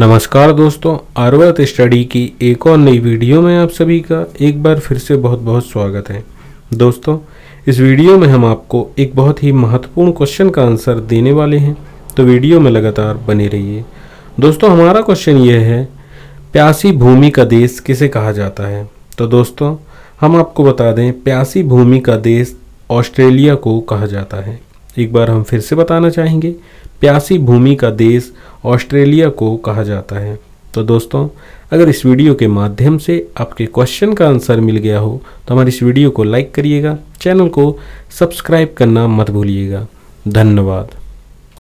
नमस्कार दोस्तों आर्वत स्टडी की एक और नई वीडियो में आप सभी का एक बार फिर से बहुत बहुत स्वागत है दोस्तों इस वीडियो में हम आपको एक बहुत ही महत्वपूर्ण क्वेश्चन का आंसर देने वाले हैं तो वीडियो में लगातार बने रहिए दोस्तों हमारा क्वेश्चन यह है प्यासी भूमि का देश किसे कहा जाता है तो दोस्तों हम आपको बता दें प्यासी भूमि का देश ऑस्ट्रेलिया को कहा जाता है एक बार हम फिर से बताना चाहेंगे प्यासी भूमि का देश ऑस्ट्रेलिया को कहा जाता है तो दोस्तों अगर इस वीडियो के माध्यम से आपके क्वेश्चन का आंसर मिल गया हो तो हमारी इस वीडियो को लाइक करिएगा चैनल को सब्सक्राइब करना मत भूलिएगा धन्यवाद